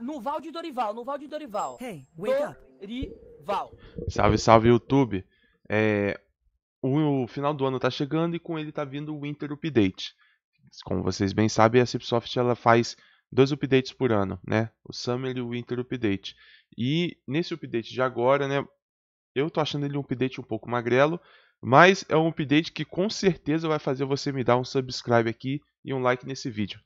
Nuval de Dorival, Nuval de Dorival. Hey, wake up. Dorival. Salve, salve, YouTube. É, o, o, final do ano tá chegando e com ele tá vindo o Winter Update. Como vocês bem sabem, a Cipsoft ela faz dois updates por ano, né? O Summer e o Winter Update. E nesse update de agora, né? Eu tô achando ele um update um pouco magrelo, mas é um update que com certeza vai fazer você me dar um subscribe aqui e um like nesse vídeo.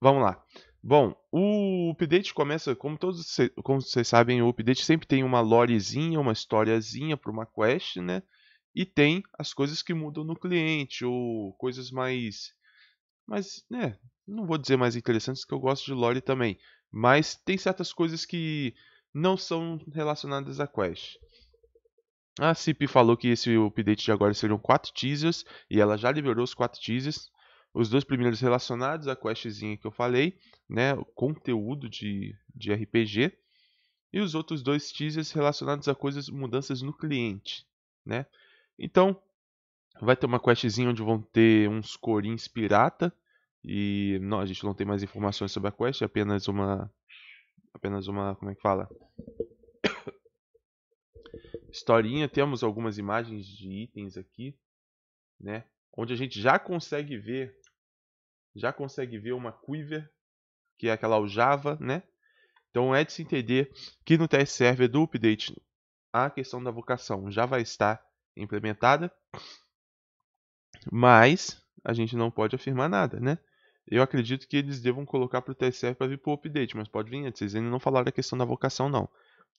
Vamos lá. Bom, o update começa, como todos como vocês sabem, o update sempre tem uma lorezinha, uma historiazinha para uma quest, né? E tem as coisas que mudam no cliente ou coisas mais mas, né, não vou dizer mais interessantes que eu gosto de lore também, mas tem certas coisas que não são relacionadas à quest. A Cip falou que esse update de agora seriam quatro teasers e ela já liberou os quatro teasers. Os dois primeiros relacionados, à questzinha que eu falei, né, o conteúdo de, de RPG, e os outros dois teasers relacionados a coisas, mudanças no cliente, né? Então, vai ter uma questzinha onde vão ter uns corins pirata e não, a gente não tem mais informações sobre a quest, é apenas uma apenas uma, como é que fala? Historinha, temos algumas imagens de itens aqui, né? Onde a gente já consegue ver já consegue ver uma quiver, que é aquela aljava, né? Então é de se entender que no test server do update a questão da vocação já vai estar implementada, mas a gente não pode afirmar nada, né? Eu acredito que eles devam colocar para o TSF para vir para o update, mas pode vir antes. Eles ainda não falaram da questão da vocação, não.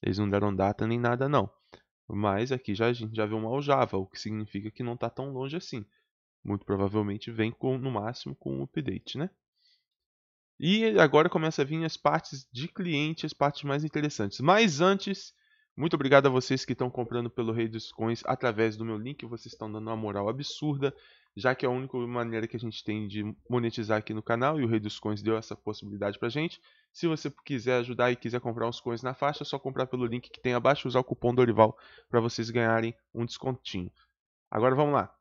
Eles não deram data nem nada, não. Mas aqui já, a gente já vê uma aljava, o que significa que não está tão longe assim. Muito provavelmente vem com no máximo com um update, né? E agora começa a vir as partes de cliente, as partes mais interessantes. Mas antes, muito obrigado a vocês que estão comprando pelo Rei dos Coins através do meu link. Vocês estão dando uma moral absurda, já que é a única maneira que a gente tem de monetizar aqui no canal e o Rei dos Coins deu essa possibilidade pra gente. Se você quiser ajudar e quiser comprar uns coins na faixa, é só comprar pelo link que tem abaixo e usar o cupom Dorival para vocês ganharem um descontinho. Agora vamos lá.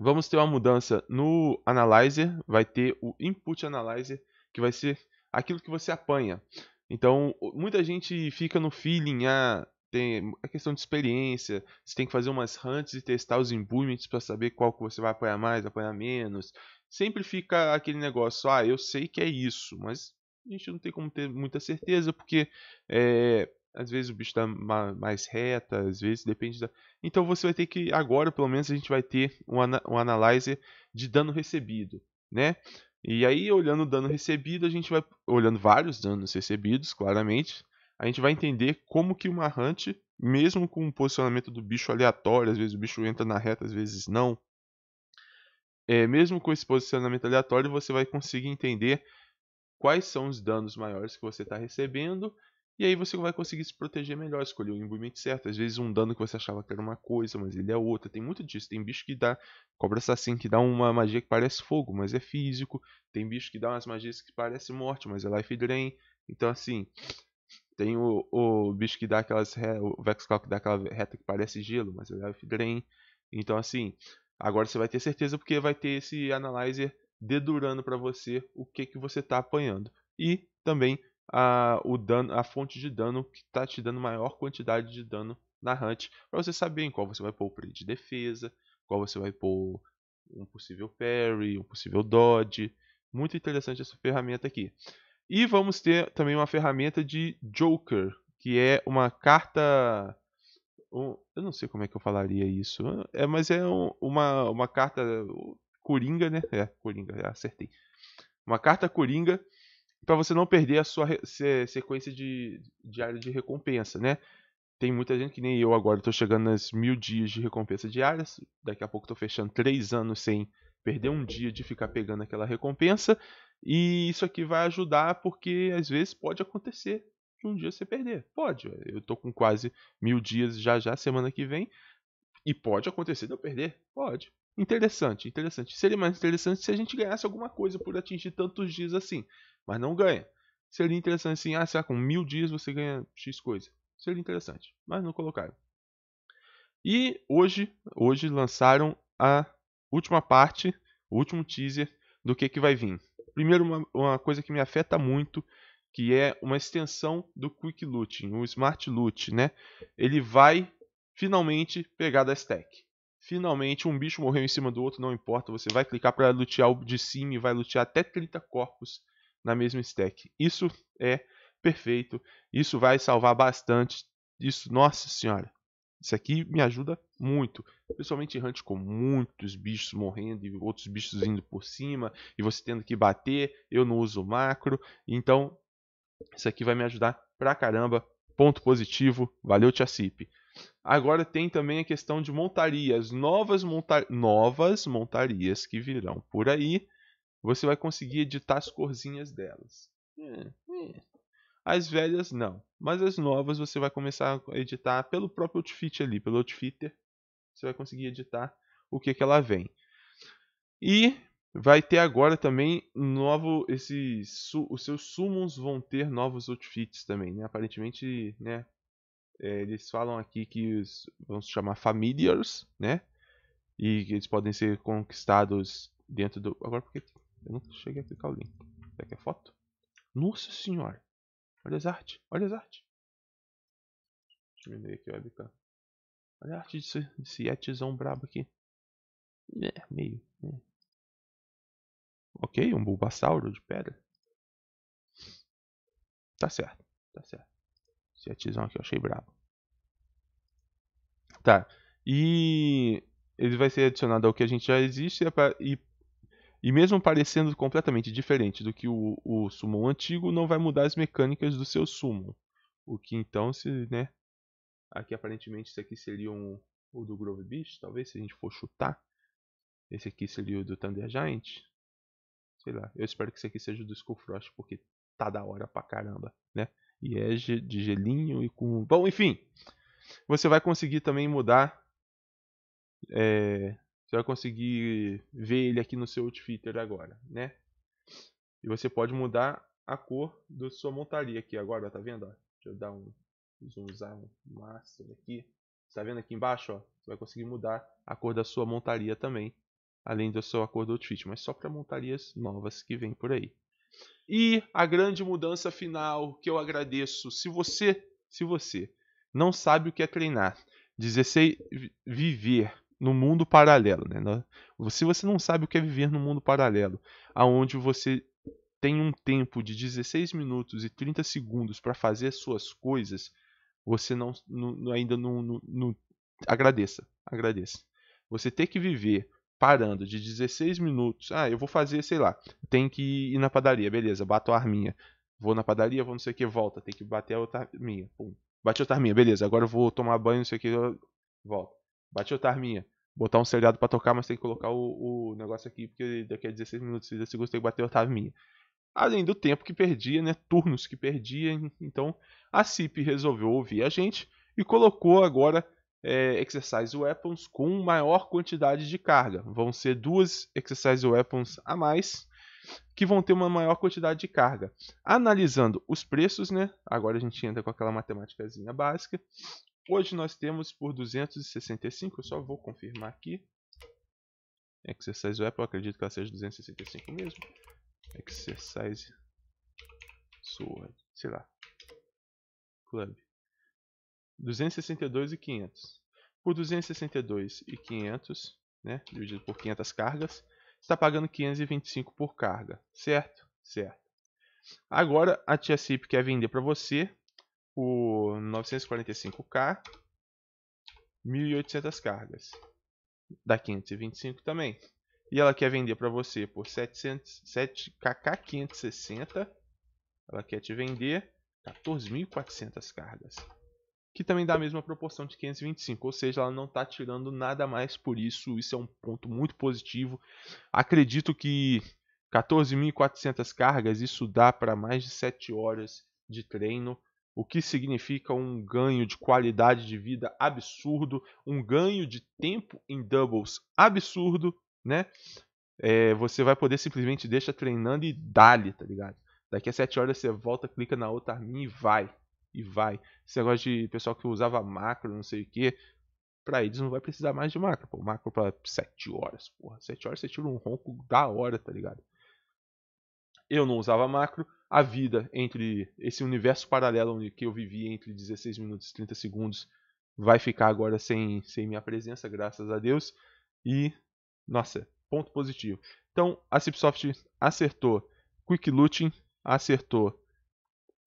Vamos ter uma mudança no analyzer, vai ter o input analyzer, que vai ser aquilo que você apanha. Então, muita gente fica no feeling, ah, tem a questão de experiência, você tem que fazer umas hunts e testar os imbuements para saber qual que você vai apanhar mais, apanhar menos. Sempre fica aquele negócio, ah, eu sei que é isso, mas a gente não tem como ter muita certeza, porque é, às vezes o bicho está mais reta, às vezes depende da. Então você vai ter que agora, pelo menos a gente vai ter um, ana um analyzer de dano recebido, né? E aí olhando o dano recebido, a gente vai olhando vários danos recebidos, claramente, a gente vai entender como que uma hunt, mesmo com o posicionamento do bicho aleatório, às vezes o bicho entra na reta, às vezes não. É, mesmo com esse posicionamento aleatório, você vai conseguir entender quais são os danos maiores que você está recebendo e aí você vai conseguir se proteger melhor, escolher o imbuimento certo. Às vezes um dano que você achava que era uma coisa, mas ele é outra. Tem muito disso. Tem bicho que dá. Cobra assassino que dá uma magia que parece fogo, mas é físico. Tem bicho que dá umas magias que parece morte, mas é life drain. Então assim. Tem o, o bicho que dá aquelas. Re... O Vexclaw que dá aquela reta que parece gelo, mas é life drain. Então assim. Agora você vai ter certeza porque vai ter esse analyzer dedurando para você o que, que você está apanhando. E também a, o dano, a fonte de dano que está te dando maior quantidade de dano na hunt, para você saber em qual você vai pôr o play de defesa, qual você vai pôr um possível parry, um possível dodge. Muito interessante essa ferramenta aqui. E vamos ter também uma ferramenta de Joker, que é uma carta. Eu não sei como é que eu falaria isso, é, mas é um, uma, uma carta Coringa, né? É, Coringa, acertei. Uma carta Coringa para você não perder a sua sequência de, diária de recompensa, né? Tem muita gente que nem eu agora, estou chegando nas mil dias de recompensa diárias. Daqui a pouco estou fechando três anos sem perder um dia de ficar pegando aquela recompensa. E isso aqui vai ajudar porque às vezes pode acontecer de um dia você perder. Pode. Eu estou com quase mil dias já já semana que vem. E pode acontecer de eu perder? Pode. Interessante, interessante. Seria mais interessante se a gente ganhasse alguma coisa por atingir tantos dias assim mas não ganha. Seria interessante assim, ah, será com mil dias você ganha X coisa. Seria interessante, mas não colocaram. E hoje, hoje lançaram a última parte, o último teaser do que, que vai vir. Primeiro, uma, uma coisa que me afeta muito, que é uma extensão do Quick Loot, o Smart Loot, né? Ele vai finalmente pegar da stack. Finalmente, um bicho morreu em cima do outro, não importa, você vai clicar para lutear o de cima e vai lutear até 30 corpos na mesma stack. Isso é perfeito, isso vai salvar bastante. Isso, nossa senhora, isso aqui me ajuda muito. Principalmente em hunt com muitos bichos morrendo e outros bichos indo por cima e você tendo que bater. Eu não uso macro, então isso aqui vai me ajudar pra caramba. Ponto positivo, valeu Cip. Agora tem também a questão de montarias, novas, monta novas montarias que virão por aí você vai conseguir editar as corzinhas delas. É, é. As velhas não, mas as novas você vai começar a editar pelo próprio outfit ali, pelo outfitter. Você vai conseguir editar o que que ela vem. E vai ter agora também novo esses os seus summons vão ter novos outfits também, né? Aparentemente, né, é, eles falam aqui que os, vão se chamar familiars, né? E eles podem ser conquistados dentro do agora porque eu nunca cheguei a clicar o link. Será que é foto? Nossa senhora! Olha as artes, olha as artes. Diminuir aqui, o webcam, Olha a arte desse, desse yetzão brabo aqui. É, meio. É. Ok, um Bulbasauro de pedra. Tá certo, tá certo. Esse yetzão aqui eu achei brabo. Tá, e ele vai ser adicionado ao que a gente já existe e e mesmo parecendo completamente diferente do que o, o Summon antigo, não vai mudar as mecânicas do seu Summon. O que então se, né? Aqui aparentemente isso aqui seria um, o do Grove Beast, talvez se a gente for chutar. Esse aqui seria o do Thunder Giant. Sei lá, eu espero que esse aqui seja o do Skull porque tá da hora pra caramba, né? E é de gelinho e com... Bom, enfim, você vai conseguir também mudar é, você vai conseguir ver ele aqui no seu outfitter agora, né? E você pode mudar a cor da sua montaria aqui agora, tá vendo? Ó, deixa eu dar um zoomzão um master aqui. Está vendo aqui embaixo? Ó? Você vai conseguir mudar a cor da sua montaria também, além da sua cor do outfit, mas só para montarias novas que vem por aí. E a grande mudança final que eu agradeço, se você, se você não sabe o que é treinar, 16 viver no mundo paralelo, né? Se você não sabe o que é viver no mundo paralelo, aonde você tem um tempo de 16 minutos e 30 segundos para fazer suas coisas, você não, não ainda não, não, não, agradeça, agradeça. Você ter que viver parando de 16 minutos. Ah, eu vou fazer, sei lá, tem que ir na padaria, beleza? Bato a arminha. Vou na padaria, vou não sei o que, volta, tem que bater a outra arminha. Pum. Bati a outra arminha, beleza? Agora eu vou tomar banho, não sei o que, volta. Bati o tarminha. Botar um seriado pra tocar, mas tem que colocar o, o negócio aqui, porque daqui a 16 minutos se você segundos tem que bater o tarminha. Além do tempo que perdia, né? Turnos que perdia. Então a CIP resolveu ouvir a gente e colocou agora é, Exercise Weapons com maior quantidade de carga. Vão ser duas Exercise Weapons a mais que vão ter uma maior quantidade de carga. Analisando os preços, né? Agora a gente entra com aquela matemáticazinha básica. Hoje nós temos por 265, eu só vou confirmar aqui. Exercise Web, eu acredito que ela seja 265 mesmo. Exercise Sword, sei lá. Club. 262 e 500. Por 262 e 500, né, dividido por 500 cargas, está pagando 525 por carga, certo? Certo. Agora a Tia Cip quer vender para você por 945K, 1.800 cargas. Da 525 também. E ela quer vender para você por 700, 7, KK 560. Ela quer te vender 14.400 cargas. Que também dá a mesma proporção de 525. Ou seja, ela não está tirando nada mais por isso. Isso é um ponto muito positivo. Acredito que 14.400 cargas, isso dá para mais de 7 horas de treino o que significa um ganho de qualidade de vida absurdo, um ganho de tempo em doubles absurdo, né? É, você vai poder simplesmente deixa treinando e dá-lhe, tá ligado? Daqui a 7 horas você volta, clica na outra arminha e vai. E vai. Esse negócio de pessoal que usava macro, não sei o que, pra eles não vai precisar mais de macro. Pô, macro pra 7 horas, porra. 7 horas você tira um ronco da hora, tá ligado? Eu não usava macro, a vida entre esse universo paralelo que eu vivi entre 16 minutos e 30 segundos vai ficar agora sem, sem minha presença, graças a Deus. E, nossa, ponto positivo. Então, a Cipsoft acertou Quick Looting, acertou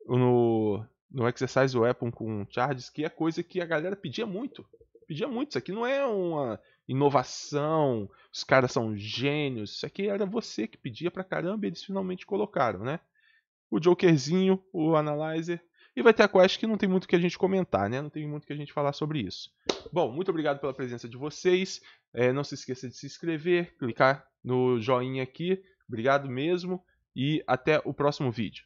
no, no Exercise Weapon com Charges, que é coisa que a galera pedia muito. Pedia muito. Isso aqui não é uma inovação, os caras são gênios. Isso aqui era você que pedia pra caramba e eles finalmente colocaram, né? o Jokerzinho, o Analyzer. E vai ter a quest que não tem muito que a gente comentar, né? Não tem muito que a gente falar sobre isso. Bom, muito obrigado pela presença de vocês. É, não se esqueça de se inscrever, clicar no joinha aqui. Obrigado mesmo e até o próximo vídeo.